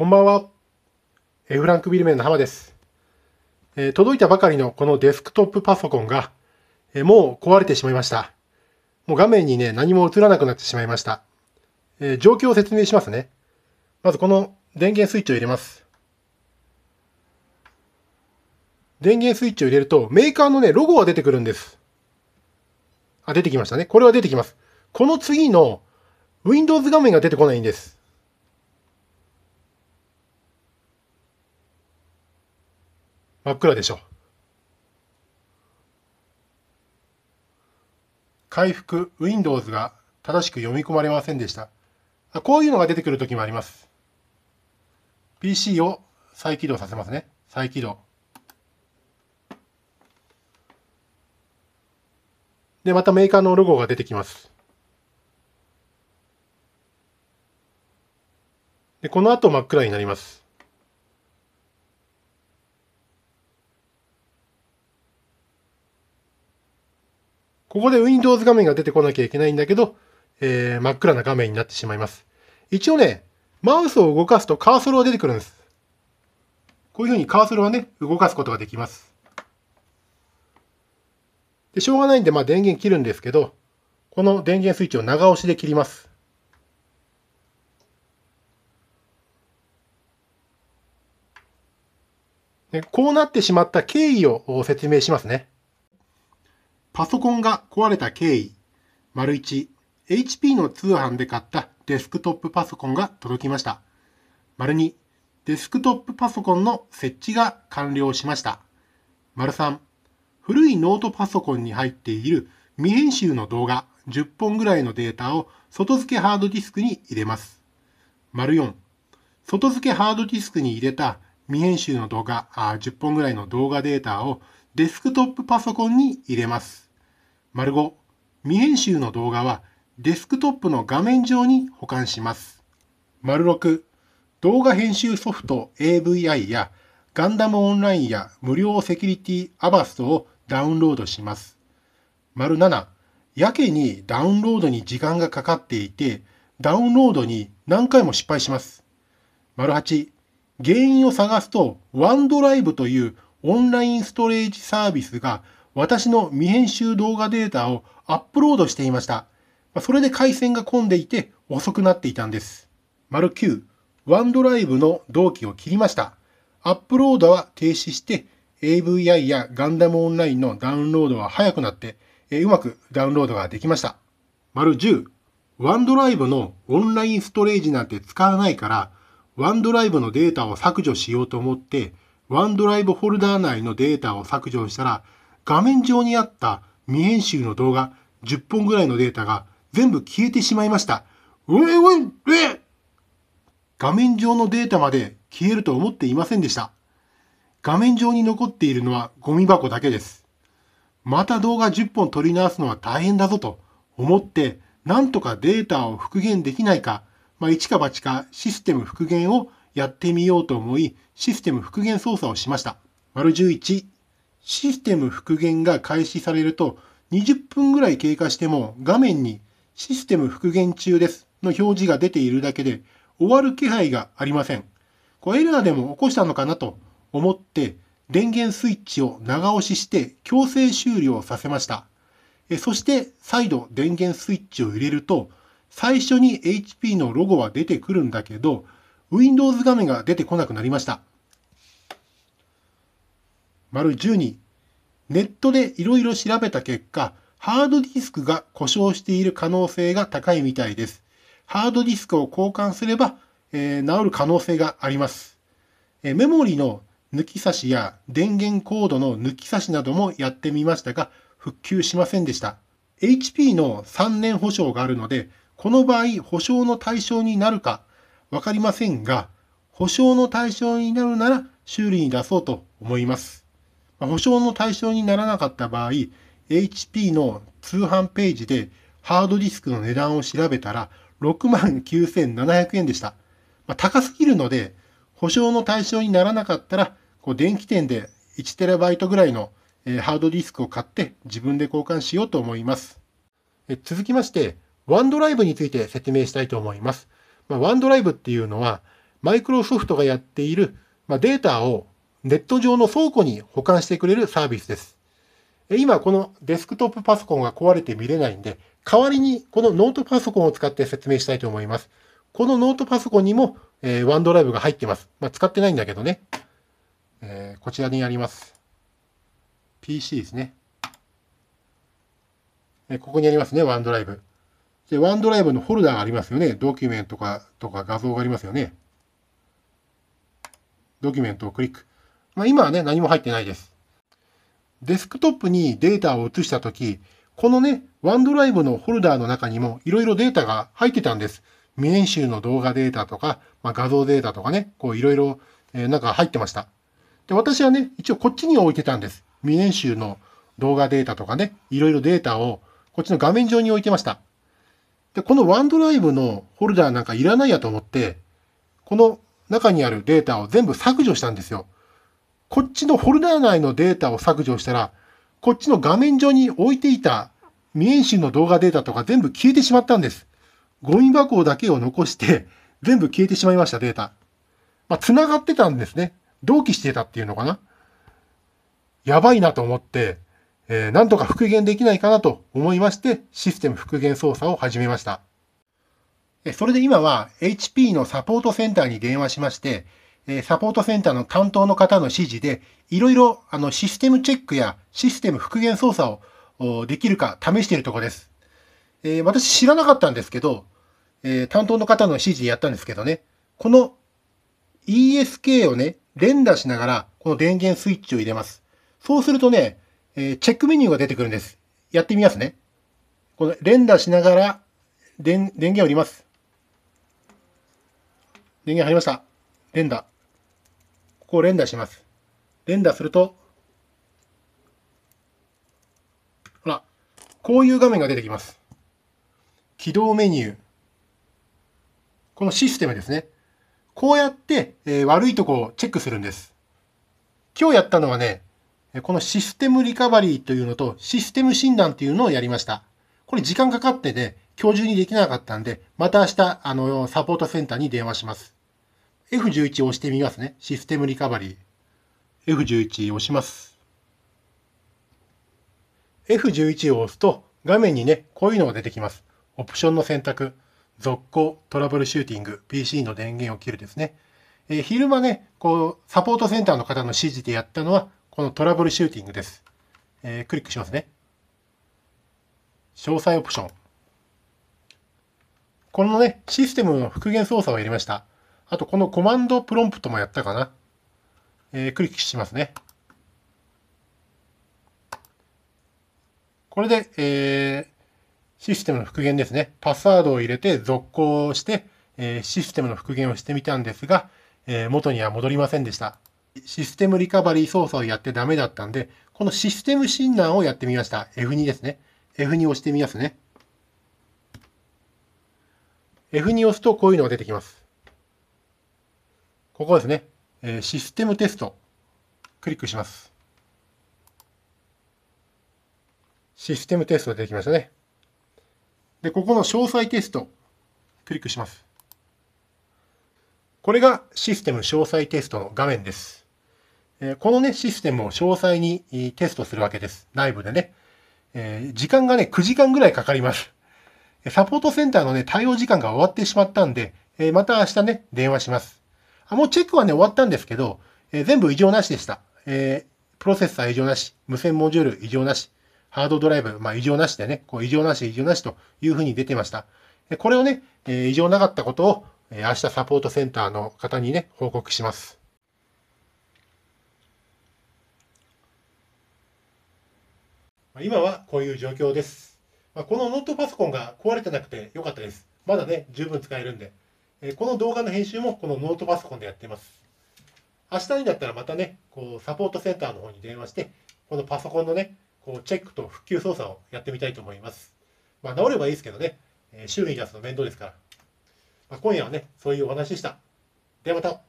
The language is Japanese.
こんばんは。フランクビルメンの浜です。届いたばかりのこのデスクトップパソコンが、もう壊れてしまいました。もう画面にね、何も映らなくなってしまいました。状況を説明しますね。まずこの電源スイッチを入れます。電源スイッチを入れると、メーカーのね、ロゴが出てくるんです。あ、出てきましたね。これは出てきます。この次の Windows 画面が出てこないんです。真っ暗でしょ。う。回復 Windows が正しく読み込まれませんでした。こういうのが出てくるときもあります。PC を再起動させますね。再起動。で、またメーカーのロゴが出てきます。で、この後真っ暗になります。ここで Windows 画面が出てこなきゃいけないんだけど、えー、真っ暗な画面になってしまいます。一応ね、マウスを動かすとカーソルは出てくるんです。こういうふうにカーソルはね、動かすことができます。でしょうがないんで、まあ、電源切るんですけど、この電源スイッチを長押しで切ります。こうなってしまった経緯を説明しますね。パソコンが壊れた経緯。丸1、HP の通販で買ったデスクトップパソコンが届きました。丸2、デスクトップパソコンの設置が完了しました。丸3、古いノートパソコンに入っている未編集の動画10本ぐらいのデータを外付けハードディスクに入れます。丸4、外付けハードディスクに入れた未編集の動画あ10本ぐらいの動画データをデスクトップパソコンに入れます。丸5、未編集の動画はデスクトップの画面上に保管します。丸6、動画編集ソフト AVI やガンダムオンラインや無料セキュリティアバストをダウンロードします。丸7、やけにダウンロードに時間がかかっていて、ダウンロードに何回も失敗します。丸8、原因を探すと、ワンドライブというオンラインストレージサービスが私の未編集動画データをアップロードしていました。それで回線が混んでいて遅くなっていたんです。丸9、ワンドライブの同期を切りました。アップロードは停止して AVI やガンダムオンラインのダウンロードは早くなって、えうまくダウンロードができました。丸10、ワンドライブのオンラインストレージなんて使わないから、ワンドライブのデータを削除しようと思って、ワンドライブフォルダー内のデータを削除したら、画面上にあった未編集の動画10本ぐらいのデータが全部消えてしまいました。うえうえうえ画面上のデータまで消えると思っていませんでした。画面上に残っているのはゴミ箱だけです。また動画10本撮り直すのは大変だぞと思って、なんとかデータを復元できないか、まあ、一か八かシステム復元をやってみようと思い、システム復元操作をしました。丸11システム復元が開始されると20分ぐらい経過しても画面にシステム復元中ですの表示が出ているだけで終わる気配がありません。これエラーでも起こしたのかなと思って電源スイッチを長押しして強制終了させました。そして再度電源スイッチを入れると最初に HP のロゴは出てくるんだけど Windows 画面が出てこなくなりました。丸12、ネットでいろいろ調べた結果、ハードディスクが故障している可能性が高いみたいです。ハードディスクを交換すれば、えー、治る可能性があります、えー、メモリの抜き差しや電源コードの抜き差しなどもやってみましたが、復旧しませんでした。HP の3年保証があるので、この場合保証の対象になるかわかりませんが、保証の対象になるなら修理に出そうと思います。保証の対象にならなかった場合、HP の通販ページでハードディスクの値段を調べたら69,700円でした。まあ、高すぎるので、保証の対象にならなかったら、こう電気店で 1TB ぐらいの、えハードディスクを買って自分で交換しようと思います。え続きまして、ワンドライブについて説明したいと思います。まワンドライブっていうのは、マイクロソフトがやっている、まあ、データをネット上の倉庫に保管してくれるサービスです。今このデスクトップパソコンが壊れて見れないんで、代わりにこのノートパソコンを使って説明したいと思います。このノートパソコンにも、えー、ワンドライブが入ってます。まあ、使ってないんだけどね。えー、こちらにあります。PC ですね。えー、ここにありますね、ワンドライブ。で、ワンドライブのフォルダがありますよね。ドキュメントとか、とか画像がありますよね。ドキュメントをクリック。まあ、今はね、何も入ってないです。デスクトップにデータを移したとき、このね、ワンドライブのホルダーの中にもいろいろデータが入ってたんです。未練習の動画データとか、まあ、画像データとかね、こういろいろ、えー、なんか入ってました。で、私はね、一応こっちに置いてたんです。未練習の動画データとかね、いろいろデータをこっちの画面上に置いてました。で、このワンドライブのホルダーなんかいらないやと思って、この中にあるデータを全部削除したんですよ。こっちのフォルダー内のデータを削除したら、こっちの画面上に置いていた未演習の動画データとか全部消えてしまったんです。ゴミ箱だけを残して、全部消えてしまいました、データ。まあ、繋がってたんですね。同期してたっていうのかな。やばいなと思って、えー、なんとか復元できないかなと思いまして、システム復元操作を始めました。それで今は HP のサポートセンターに電話しまして、えサポートセンターの担当の方の指示で、いろいろあのシステムチェックやシステム復元操作をできるか試しているところです。えー、私知らなかったんですけど、えー、担当の方の指示でやったんですけどね、この ESK をね、連打しながら、この電源スイッチを入れます。そうするとね、えー、チェックメニューが出てくるんです。やってみますね。この連打しながら、電、電源を入れます。電源入りました。連打。こう連打します。連打すると、ほら、こういう画面が出てきます。起動メニュー。このシステムですね。こうやって、えー、悪いとこをチェックするんです。今日やったのはね、このシステムリカバリーというのとシステム診断というのをやりました。これ時間かかってね、今日中にできなかったんで、また明日、あの、サポートセンターに電話します。F11 を押してみますね。システムリカバリー。F11 を押します。F11 を押すと、画面にね、こういうのが出てきます。オプションの選択、続行、トラブルシューティング、PC の電源を切るですね。えー、昼間ね、こう、サポートセンターの方の指示でやったのは、このトラブルシューティングです。えー、クリックしますね。詳細オプション。このね、システムの復元操作をやりました。あとこのコマンドプロンプトもやったかな。えー、クリックしますね。これで、えー、システムの復元ですね。パスワードを入れて続行して、えー、システムの復元をしてみたんですが、えー、元には戻りませんでした。システムリカバリー操作をやってダメだったんで、このシステム診断をやってみました。F2 ですね。F2 を押してみますね。F2 を押すとこういうのが出てきます。ここですね、えー、システムテスト、クリックします。システムテスト出てきましたね。で、ここの詳細テスト、クリックします。これがシステム詳細テストの画面です。このね、システムを詳細にテストするわけです。内部でね。え時間がね、9時間ぐらいかかります。サポートセンターのね、対応時間が終わってしまったんで、えまた明日ね、電話します。もうチェックはね、終わったんですけど、えー、全部異常なしでした。えー、プロセッサー異常なし、無線モジュール異常なし、ハードドライブ、まあ異常なしでね、こう異常なし、異常なしというふうに出てました。これをね、えー、異常なかったことを、えー、明日サポートセンターの方にね、報告します。今はこういう状況です。まこのノートパソコンが壊れてなくてよかったです。まだね、十分使えるんで。えこの動画の編集もこのノートパソコンでやってます。明日になったらまたね、こうサポートセンターの方に電話して、このパソコンのね、こうチェックと復旧操作をやってみたいと思います。まあ、治ればいいですけどね、え修理に出すの面倒ですから。まあ、今夜はね、そういうお話でした。ではまた。